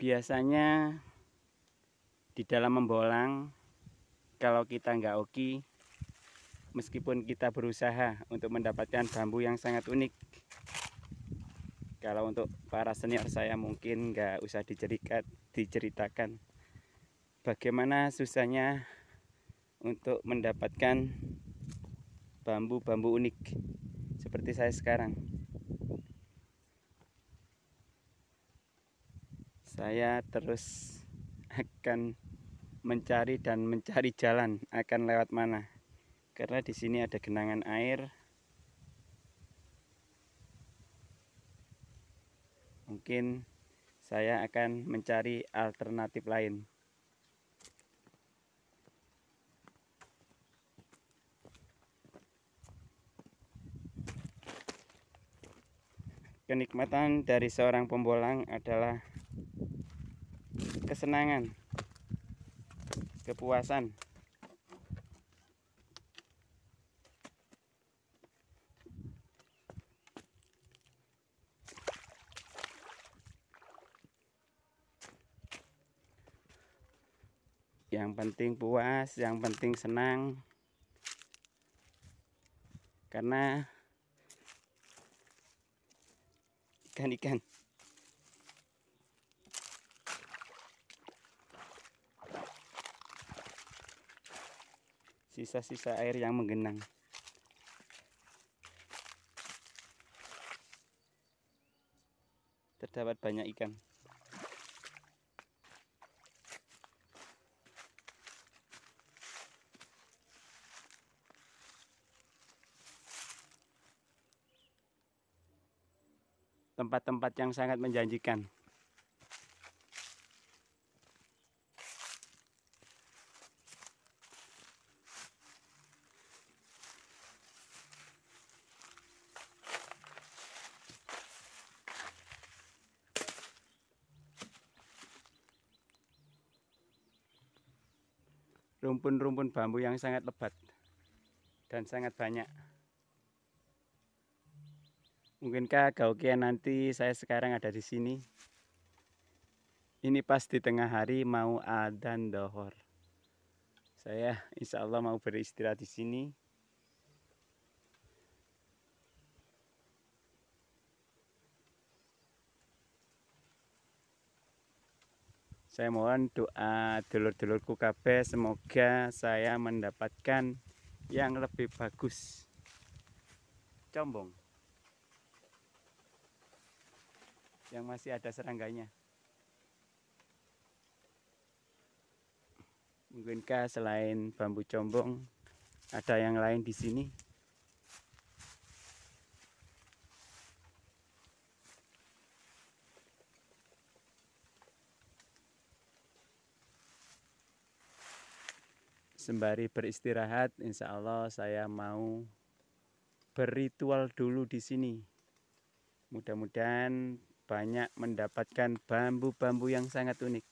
biasanya di dalam membolang kalau kita nggak oki meskipun kita berusaha untuk mendapatkan bambu yang sangat unik kalau untuk para senior saya mungkin nggak usah dicerikat, diceritakan bagaimana susahnya untuk mendapatkan bambu-bambu unik seperti saya sekarang saya terus akan mencari dan mencari jalan akan lewat mana karena di sini ada genangan air mungkin saya akan mencari alternatif lain kenikmatan dari seorang pembolang adalah kesenangan kepuasan yang penting puas yang penting senang karena ikan-ikan sisa-sisa air yang menggenang terdapat banyak ikan tempat-tempat yang sangat menjanjikan rumpun-rumpun bambu yang sangat lebat dan sangat banyak. Mungkinkah gaukian nanti saya sekarang ada di sini? Ini pas di tengah hari mau adan dohor. Saya insya Allah mau beristirahat di sini. Saya mohon doa dulur-dulurku KB semoga saya mendapatkan yang lebih bagus. Combong. Yang masih ada serangganya. Mungkinkah selain bambu combong ada yang lain di sini? Sembari beristirahat, insya Allah saya mau berritual dulu di sini. Mudah-mudahan banyak mendapatkan bambu-bambu yang sangat unik.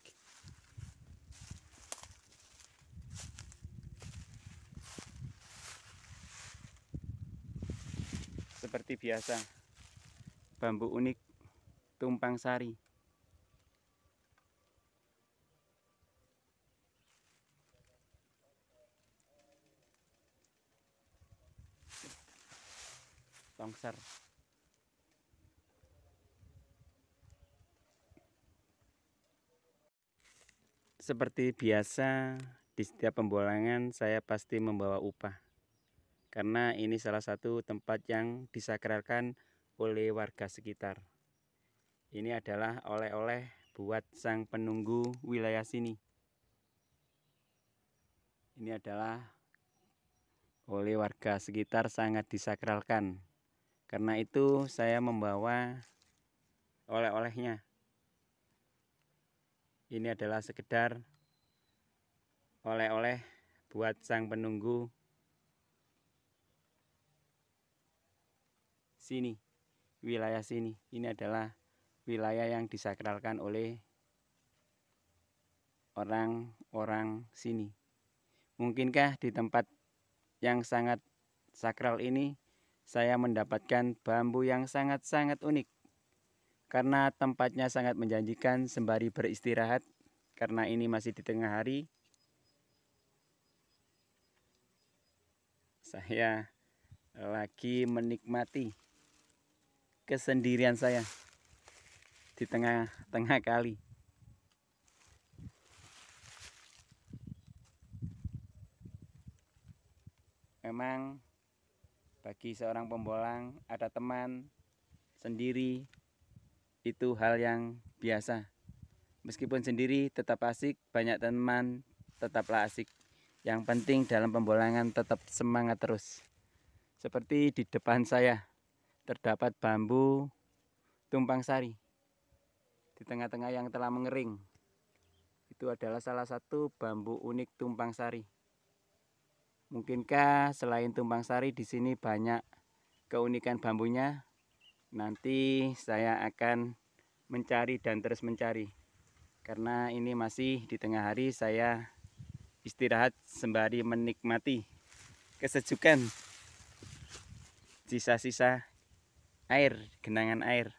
Seperti biasa, bambu unik tumpang sari. longsor seperti biasa di setiap pembolangan saya pasti membawa upah karena ini salah satu tempat yang disakralkan oleh warga sekitar ini adalah oleh-oleh buat sang penunggu wilayah sini ini adalah oleh warga sekitar sangat disakralkan karena itu saya membawa oleh-olehnya. Ini adalah sekedar oleh-oleh buat sang penunggu sini, wilayah sini. Ini adalah wilayah yang disakralkan oleh orang-orang sini. Mungkinkah di tempat yang sangat sakral ini saya mendapatkan bambu yang sangat-sangat unik. Karena tempatnya sangat menjanjikan sembari beristirahat, karena ini masih di tengah hari. Saya lagi menikmati kesendirian saya di tengah-tengah kali. memang bagi seorang pembolang ada teman sendiri itu hal yang biasa meskipun sendiri tetap asik banyak teman tetaplah asik yang penting dalam pembolangan tetap semangat terus seperti di depan saya terdapat bambu tumpang sari di tengah-tengah yang telah mengering itu adalah salah satu bambu unik tumpang sari Mungkinkah selain tumpang sari di sini banyak keunikan bambunya? Nanti saya akan mencari dan terus mencari. Karena ini masih di tengah hari saya istirahat sembari menikmati kesejukan sisa-sisa air, genangan air.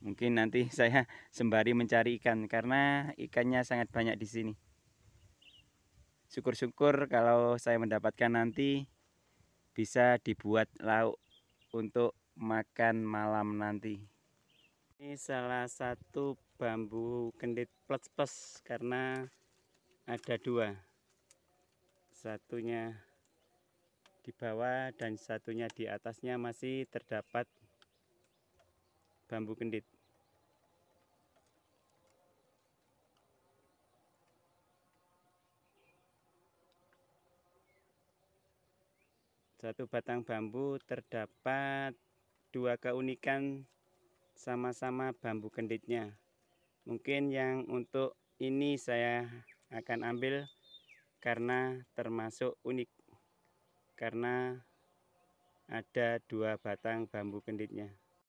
Mungkin nanti saya sembari mencari ikan karena ikannya sangat banyak di sini syukur-syukur kalau saya mendapatkan nanti bisa dibuat lauk untuk makan malam nanti ini salah satu bambu kendit plus plus karena ada dua satunya di bawah dan satunya di atasnya masih terdapat bambu kendit Satu batang bambu terdapat dua keunikan sama-sama bambu kenditnya. Mungkin yang untuk ini saya akan ambil karena termasuk unik karena ada dua batang bambu kenditnya.